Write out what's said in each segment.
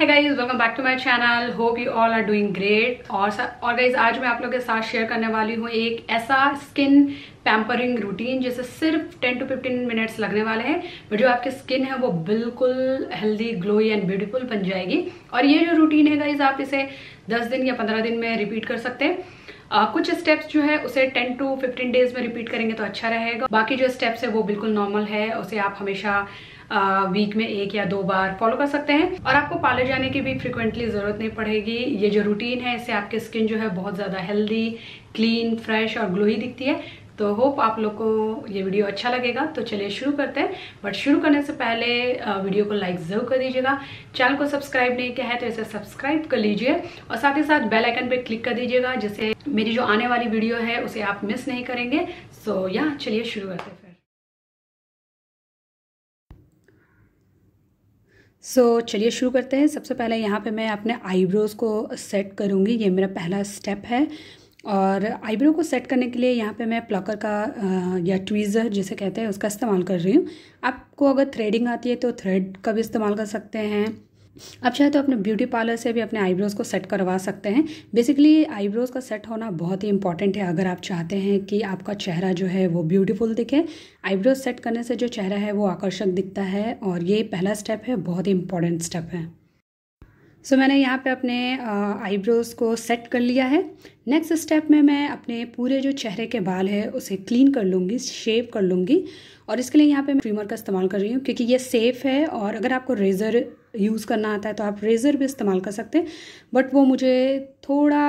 है guys welcome back to my channel hope you all are doing great और और guys आज मैं आप लोग के साथ शेयर करने वाली हूँ एक ऐसा स्किन पैम्परिंग रूटीन जिसे सिर्फ 10 टू 15 मिनट्स लगने वाले हैं बट जो आपकी स्किन है वो बिल्कुल हेल्दी ग्लोई एंड ब्यूटीफुल बन जाएगी और ये जो रूटीन है गाइज आप इसे 10 दिन या 15 दिन में रिपीट कर सकते हैं Uh, कुछ स्टेप्स जो है उसे 10 टू 15 डेज में रिपीट करेंगे तो अच्छा रहेगा बाकी जो स्टेप्स है वो बिल्कुल नॉर्मल है उसे आप हमेशा वीक में एक या दो बार फॉलो कर सकते हैं और आपको पार्लर जाने की भी फ्रिक्वेंटली ज़रूरत नहीं पड़ेगी ये जो रूटीन है इससे आपकी स्किन जो है बहुत ज़्यादा हेल्दी क्लीन फ्रेश और ग्लोही दिखती है तो होप आप लोग को ये वीडियो अच्छा लगेगा तो चलिए शुरू करते हैं बट शुरू करने से पहले वीडियो को लाइक ज़रूर कर दीजिएगा चैनल को सब्सक्राइब नहीं किया है तो इसे सब्सक्राइब कर लीजिए और साथ ही साथ बेल आइकन पे क्लिक कर दीजिएगा जिससे मेरी जो आने वाली वीडियो है उसे आप मिस नहीं करेंगे सो so, या चलिए शुरू करते हैं सो so, चलिए शुरू करते हैं सबसे पहले यहाँ पे मैं अपने आईब्रोज़ को सेट करूँगी ये मेरा पहला स्टेप है और आईब्रो को सेट करने के लिए यहाँ पे मैं प्लकर का या ट्वीज़र जिसे कहते हैं उसका इस्तेमाल कर रही हूँ आपको अगर थ्रेडिंग आती है तो थ्रेड का भी इस्तेमाल कर सकते हैं आप चाहे तो अपने ब्यूटी पार्लर से भी अपने आईब्रोज़ को सेट करवा सकते हैं बेसिकली आईब्रोज़ का सेट होना बहुत ही इंपॉर्टेंट है अगर आप चाहते हैं कि आपका चेहरा जो है वो ब्यूटीफुल दिखे आईब्रोज़ सेट करने से जो चेहरा है वो आकर्षक दिखता है और ये पहला स्टेप है बहुत ही इंपॉर्टेंट स्टेप है सो so, मैंने यहाँ पे अपने आईब्रोज़ को सेट कर लिया है नेक्स्ट स्टेप में मैं अपने पूरे जो चेहरे के बाल है उसे क्लीन कर लूँगी शेव कर लूँगी और इसके लिए यहाँ पे मैं ट्रिमर का इस्तेमाल कर रही हूँ क्योंकि ये सेफ़ है और अगर आपको रेज़र यूज़ करना आता है तो आप रेज़र भी इस्तेमाल कर सकते हैं बट वो मुझे थोड़ा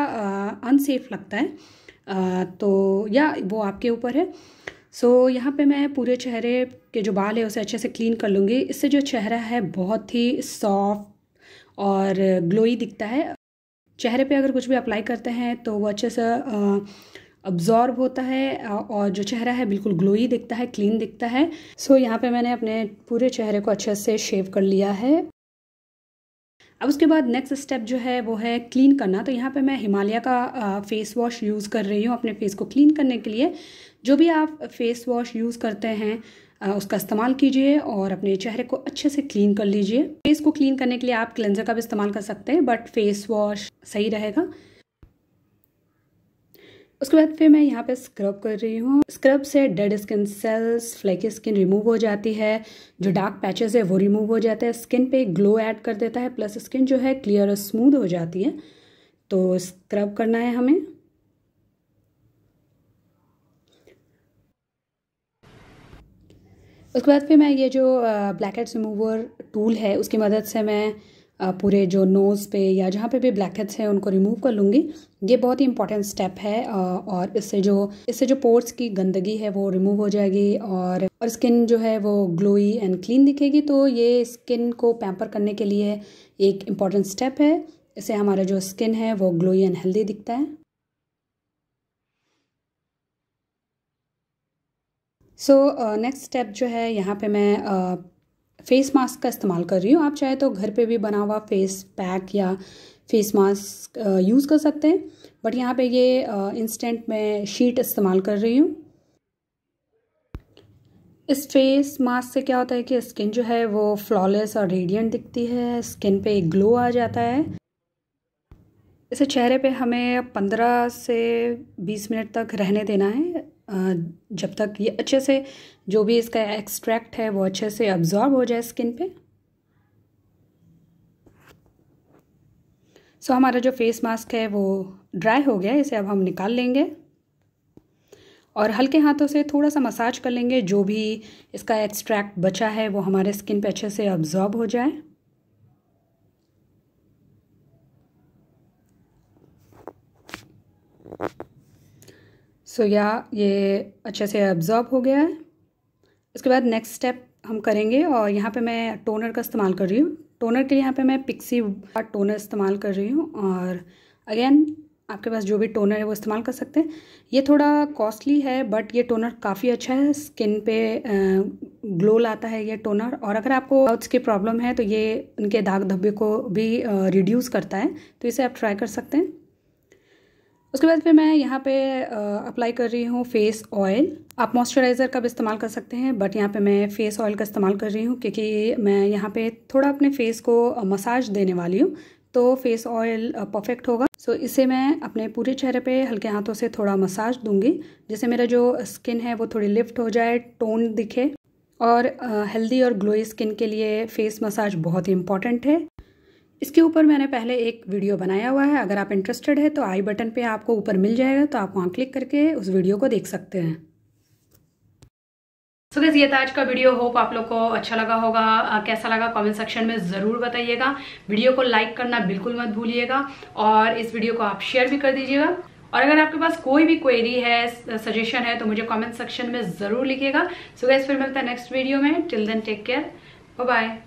अनसेफ लगता है आ, तो या वो आपके ऊपर है सो so, यहाँ पे मैं पूरे चेहरे के जो बाल है उसे अच्छे से क्लीन कर लूँगी इससे जो चेहरा है बहुत ही सॉफ्ट और ग्लोई दिखता है चेहरे पे अगर कुछ भी अप्लाई करते हैं तो वो अच्छे से अब्जॉर्ब होता है और जो चेहरा है बिल्कुल ग्लोई दिखता है क्लीन दिखता है सो so, यहाँ पे मैंने अपने पूरे चेहरे को अच्छे से शेव कर लिया है अब उसके बाद नेक्स्ट स्टेप जो है वो है क्लीन करना तो यहाँ पे मैं हिमालय का फेस वॉश यूज़ कर रही हूँ अपने फेस को क्लीन करने के लिए जो भी आप फेस वॉश यूज़ करते हैं उसका इस्तेमाल कीजिए और अपने चेहरे को अच्छे से क्लीन कर लीजिए फेस को क्लीन करने के लिए आप क्लेंजर का भी इस्तेमाल कर सकते हैं बट फेस वॉश सही रहेगा उसके बाद फिर मैं यहाँ पे स्क्रब कर रही हूँ स्क्रब से dead skin cells flaky skin remove हो जाती है जो डार्क पैचेस है वो रिमूव हो जाता है स्किन पे ग्लो ऐड कर देता है प्लस स्किन जो है क्लियर और स्मूथ हो जाती है तो स्क्रब करना है हमें उसके बाद फिर मैं ये जो ब्लैक हेड्स रिमूवर टूल है उसकी मदद से मैं पूरे जो नोज़ पे या जहाँ पे भी ब्लैकहेड्स हैं उनको रिमूव कर लूँगी ये बहुत ही इंपॉर्टेंट स्टेप है और इससे जो इससे जो पोर्ट्स की गंदगी है वो रिमूव हो जाएगी और और स्किन जो है वो ग्लोई एंड क्लीन दिखेगी तो ये स्किन को पैम्पर करने के लिए एक इम्पॉर्टेंट स्टेप है इससे हमारा जो स्किन है वो ग्लोई एंड हेल्दी दिखता है सो नेक्स्ट स्टेप जो है यहाँ पे मैं uh, फेस मास्क का इस्तेमाल कर रही हूँ आप चाहे तो घर पे भी बना हुआ फेस पैक या फेस मास्क यूज़ कर सकते हैं बट यहाँ पे ये इंस्टेंट मैं शीट इस्तेमाल कर रही हूँ इस फेस मास्क से क्या होता है कि स्किन जो है वो फ्लॉलेस और रेडियंट दिखती है स्किन पे एक ग्लो आ जाता है इसे चेहरे पे हमें पंद्रह से बीस मिनट तक रहने देना है जब तक ये अच्छे से जो भी इसका एक्सट्रैक्ट है वो अच्छे से अब्जॉर्ब हो जाए स्किन पे सो so, हमारा जो फेस मास्क है वो ड्राई हो गया इसे अब हम निकाल लेंगे और हल्के हाथों से थोड़ा सा मसाज कर लेंगे जो भी इसका एक्सट्रैक्ट बचा है वो हमारे स्किन पे अच्छे से अब्जॉर्ब हो जाए सो so, या ये अच्छे से अब्जॉर्ब हो गया है इसके बाद नेक्स्ट स्टेप हम करेंगे और यहाँ पे मैं टोनर का इस्तेमाल कर रही हूँ टोनर के लिए यहाँ पे मैं पिक्सी टोनर इस्तेमाल कर रही हूँ और अगेन आपके पास जो भी टोनर है वो इस्तेमाल कर सकते हैं ये थोड़ा कॉस्टली है बट ये टोनर काफ़ी अच्छा है स्किन पे ग्लो लाता है ये टोनर और अगर आपको डाउट्स की प्रॉब्लम है तो ये उनके दाग धब्बे को भी रिड्यूस करता है तो इसे आप ट्राई कर सकते हैं उसके बाद फिर मैं यहाँ पे अप्लाई कर रही हूँ फेस ऑयल आप मॉइस्चराइज़र का भी इस्तेमाल कर सकते हैं बट यहाँ पे मैं फेस ऑयल का इस्तेमाल कर रही हूँ क्योंकि मैं यहाँ पे थोड़ा अपने फेस को मसाज देने वाली हूँ तो फेस ऑयल परफेक्ट होगा सो so, इसे मैं अपने पूरे चेहरे पे हल्के हाथों से थोड़ा मसाज दूंगी जिससे मेरा जो स्किन है वो थोड़ी लिफ्ट हो जाए टोन दिखे और हेल्दी और ग्लोई स्किन के लिए फेस मसाज बहुत ही इंपॉर्टेंट है इसके ऊपर मैंने पहले एक वीडियो बनाया हुआ है अगर आप इंटरेस्टेड है तो आई बटन पे आपको ऊपर मिल जाएगा तो आप वहाँ क्लिक करके उस वीडियो को देख सकते हैं सो so ये था आज का वीडियो होप आप लोग को अच्छा लगा होगा आ, कैसा लगा कमेंट सेक्शन में ज़रूर बताइएगा वीडियो को लाइक करना बिल्कुल मत भूलिएगा और इस वीडियो को आप शेयर भी कर दीजिएगा और अगर आपके पास कोई भी क्वेरी है सजेशन है तो मुझे कमेंट सेक्शन में ज़रूर लिखिएगा सो so गैस फिर मिलता है नेक्स्ट वीडियो में till then take care bye